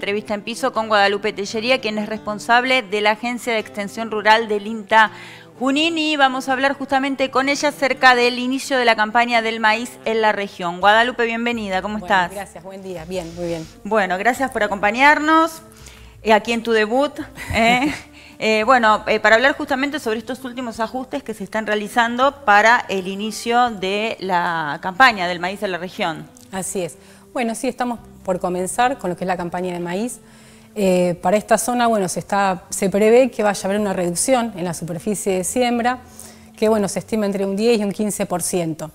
entrevista en piso con Guadalupe Tellería, quien es responsable de la Agencia de Extensión Rural del INTA Junín vamos a hablar justamente con ella acerca del inicio de la campaña del maíz en la región. Guadalupe, bienvenida, ¿cómo estás? Gracias, buen día, bien, muy bien. Bueno, gracias por acompañarnos eh, aquí en tu debut. ¿eh? Eh, bueno, para hablar justamente sobre estos últimos ajustes que se están realizando para el inicio de la campaña del maíz en la región. Así es. Bueno, sí, estamos por comenzar con lo que es la campaña de maíz. Eh, para esta zona, bueno, se, está, prevé que vaya a haber una reducción en la superficie de siembra, que bueno, se estima entre un 10 y un 15%.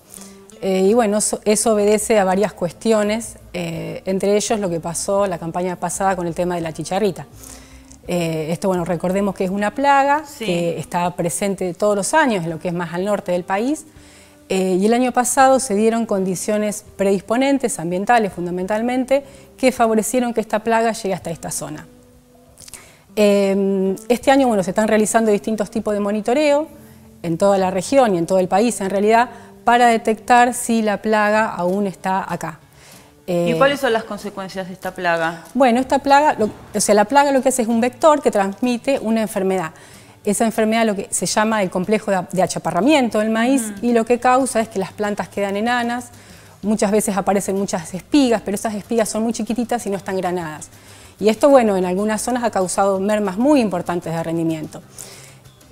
Eh, y bueno, eso, obedece a varias cuestiones, eh, entre ellos lo que pasó la campaña pasada con el tema de la chicharrita. Eh, esto, bueno, recordemos que es una plaga que está presente todos los años en lo que es más al norte del país eh, y el año pasado se dieron condiciones predisponentes, ambientales fundamentalmente, que favorecieron que esta plaga llegue hasta esta zona. Eh, este año se están realizando distintos tipos de monitoreo en toda la región y en todo el país en realidad para detectar si la plaga aún está acá. ¿Y eh, cuáles son las consecuencias de esta plaga? Bueno, esta plaga, o sea, la plaga lo que hace es un vector que transmite una enfermedad. Esa enfermedad lo que se llama el complejo de achaparramiento del maíz y lo que causa es que las plantas quedan enanas, muchas veces aparecen muchas espigas, pero esas espigas son muy chiquititas y no están granadas. Y esto, bueno, en algunas zonas ha causado mermas muy importantes de rendimiento.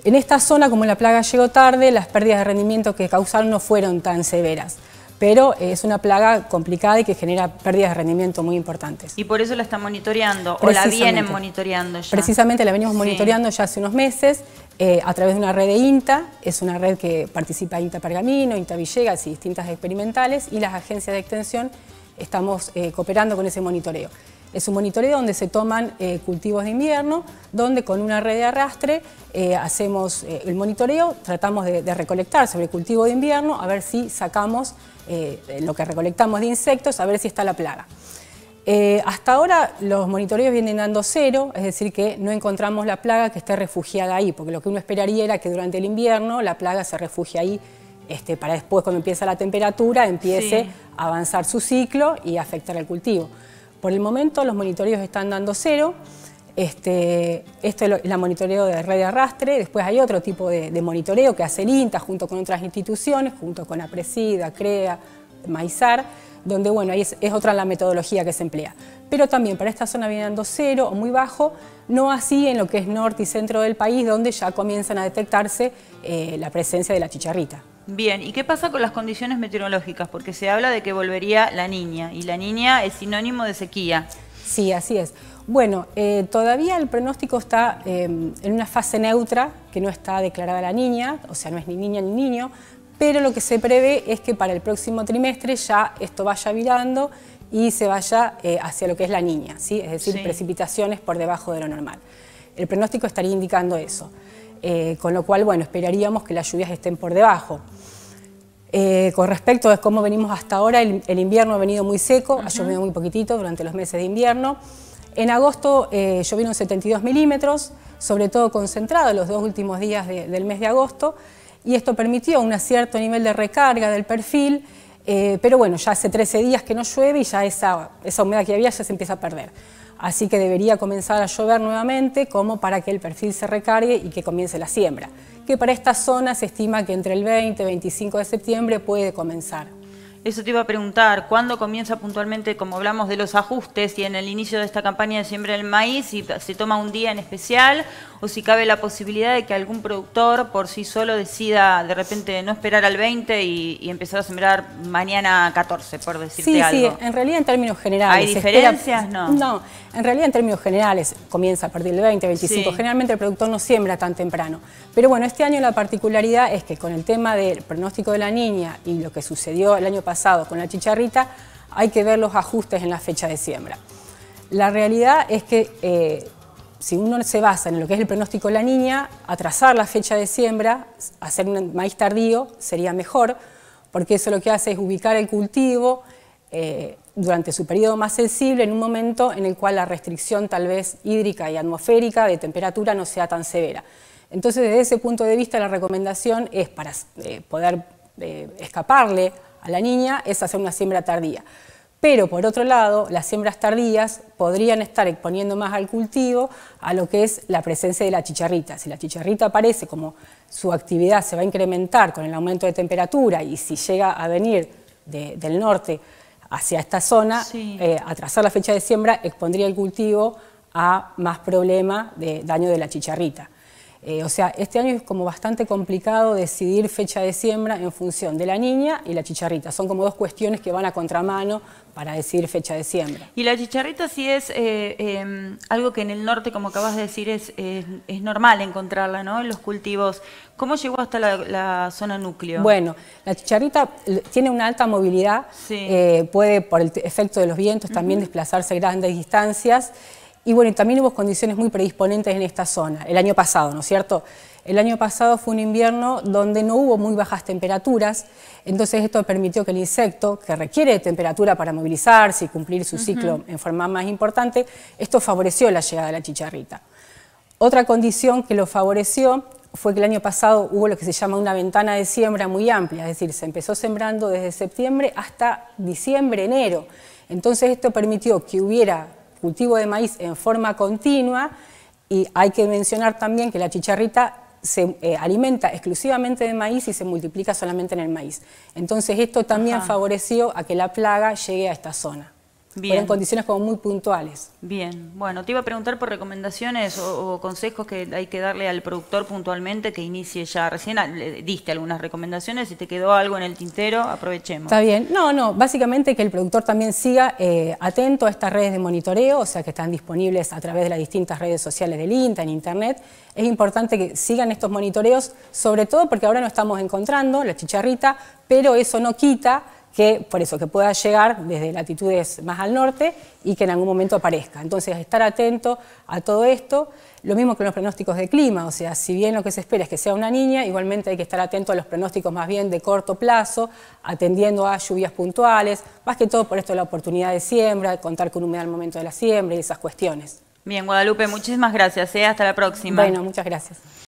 En esta zona, como la plaga llegó tarde, las pérdidas de rendimiento que causaron no fueron tan severas pero eh, es una plaga complicada y que genera pérdidas de rendimiento muy importantes. Y por eso la están monitoreando o la vienen monitoreando ya. Precisamente la venimos monitoreando ya hace unos meses eh, a través de una red de INTA, es una red que participa INTA Pergamino, INTA Villegas y distintas experimentales y las agencias de extensión estamos eh, cooperando con ese monitoreo. Es un monitoreo donde se toman eh, cultivos de invierno, donde con una red de arrastre eh, hacemos eh, el monitoreo, tratamos de, recolectar sobre el cultivo de invierno, a ver si sacamos lo que recolectamos de insectos, a ver si está la plaga. hasta ahora los monitoreos vienen dando cero, es decir que no encontramos la plaga que esté refugiada ahí, porque lo que uno esperaría era que durante el invierno la plaga se refugie ahí este, para después cuando empieza la temperatura empiece a avanzar su ciclo y afectar al cultivo. Por el momento los monitoreos están dando cero. Este, esto es el monitoreo de red de arrastre, después hay otro tipo de, monitoreo que hace el INTA junto con otras instituciones, junto con APRESIDA, CREA, MAIZAR, donde bueno, es, es otra la metodología que se emplea. Pero también para esta zona viene dando cero o muy bajo, no así en lo que es norte y centro del país, donde ya comienzan a detectarse eh, la presencia de la chicharrita. Bien, ¿y qué pasa con las condiciones meteorológicas? Porque se habla de que volvería la niña, y la niña es sinónimo de sequía. Sí, así es. Bueno, eh, todavía el pronóstico está em, en una fase neutra, que no está declarada la niña, o sea, no es ni niña ni niño, pero lo que se prevé es que para el próximo trimestre ya esto vaya virando y se vaya eh, hacia lo que es la niña, ¿sí? es decir, precipitaciones por debajo de lo normal. El pronóstico estaría indicando eso. Eh, con lo cual, bueno, esperaríamos que las lluvias estén por debajo. Eh, con respecto a cómo venimos hasta ahora, el, invierno ha venido muy seco, ha llovido muy poquitito durante los meses de invierno. En agosto eh, llovieron 72 milímetros, sobre todo concentrado los dos últimos días del mes de agosto, y esto permitió un cierto nivel de recarga del perfil, eh, pero bueno, ya hace 13 días que no llueve y ya esa, esa humedad que había ya se empieza a perder. Así que debería comenzar a llover nuevamente como para que el perfil se recargue y que comience la siembra, que para esta zona se estima que entre el 20 y 25 de septiembre puede comenzar. Eso te iba a preguntar, ¿cuándo comienza puntualmente, como hablamos de los ajustes, y en el inicio de esta campaña de siembra del maíz, si se toma un día en especial o si cabe la posibilidad de que algún productor por sí solo decida de repente no esperar al 20 y, empezar a sembrar mañana 14, por decirte algo. Sí, en realidad en términos generales. ¿Hay diferencias? no. No, en realidad en términos generales comienza a partir del 20, 25. Generalmente el productor no siembra tan temprano. Pero bueno, este año la particularidad es que con el tema del pronóstico de la niña y lo que sucedió el año pasado con la chicharrita, hay que ver los ajustes en la fecha de siembra. La realidad es que eh, si uno se basa en lo que es el pronóstico de la niña, atrasar la fecha de siembra, hacer un maíz tardío sería mejor, porque eso lo que hace es ubicar el cultivo eh, durante su periodo más sensible en un momento en el cual la restricción tal vez hídrica y atmosférica de temperatura no sea tan severa. Entonces, desde ese punto de vista, la recomendación es para eh, poder eh, escaparle a la niña, es hacer una siembra tardía. Pero por otro lado, las siembras tardías podrían estar exponiendo más al cultivo a lo que es la presencia de la chicharrita. Si la chicharrita aparece como su actividad se va a incrementar con el aumento de temperatura y si llega a venir del norte hacia esta zona, eh, atrasar la fecha de siembra expondría el cultivo a más problema de daño de la chicharrita. Eh, o sea, este año es como bastante complicado decidir fecha de siembra en función de la niña y la chicharrita. Son como dos cuestiones que van a contramano para decidir fecha de siembra. Y la chicharrita sí es eh, em, algo que en el norte, como acabas de decir, es, normal encontrarla ¿no? en los cultivos. ¿Cómo llegó hasta la, zona núcleo? Bueno, la chicharrita eh, tiene una alta movilidad, puede por el efecto de los vientos también desplazarse grandes distancias. Y bueno, también hubo condiciones muy predisponentes en esta zona, el año pasado, ¿no es cierto? El año pasado fue un invierno donde no hubo muy bajas temperaturas, entonces esto permitió que el insecto, que requiere temperatura para movilizarse y cumplir su ciclo en forma más importante, esto favoreció la llegada de la chicharrita. Otra condición que lo favoreció fue que el año pasado hubo lo que se llama una ventana de siembra muy amplia, es decir, se empezó sembrando desde septiembre hasta diciembre, enero. Entonces esto permitió que hubiera cultivo de maíz en forma continua y hay que mencionar también que la chicharrita se eh, alimenta exclusivamente de maíz y se multiplica solamente en el maíz. Entonces esto también favoreció a que la plaga llegue a esta zona en condiciones como muy puntuales. Bien, bueno, te iba a preguntar por recomendaciones o, consejos que hay que darle al productor puntualmente que inicie ya. Recién ah, le diste algunas recomendaciones, si te quedó algo en el tintero, aprovechemos. Está bien, no, no, básicamente que el productor también siga eh, atento a estas redes de monitoreo, o sea que están disponibles a través de las distintas redes sociales del INTA, en Internet. Es importante que sigan estos monitoreos, sobre todo porque ahora no estamos encontrando la chicharrita, pero eso no quita que por eso, que pueda llegar desde latitudes más al norte y que en algún momento aparezca. Entonces, estar atento a todo esto, lo mismo que los pronósticos de clima, o sea, si bien lo que se espera es que sea una niña, igualmente hay que estar atento a los pronósticos más bien de corto plazo, atendiendo a lluvias puntuales, más que todo por esto de la oportunidad de siembra, contar con humedad al momento de la siembra y esas cuestiones. Bien, Guadalupe, muchísimas gracias. ¿eh? Hasta la próxima. Bueno, muchas gracias.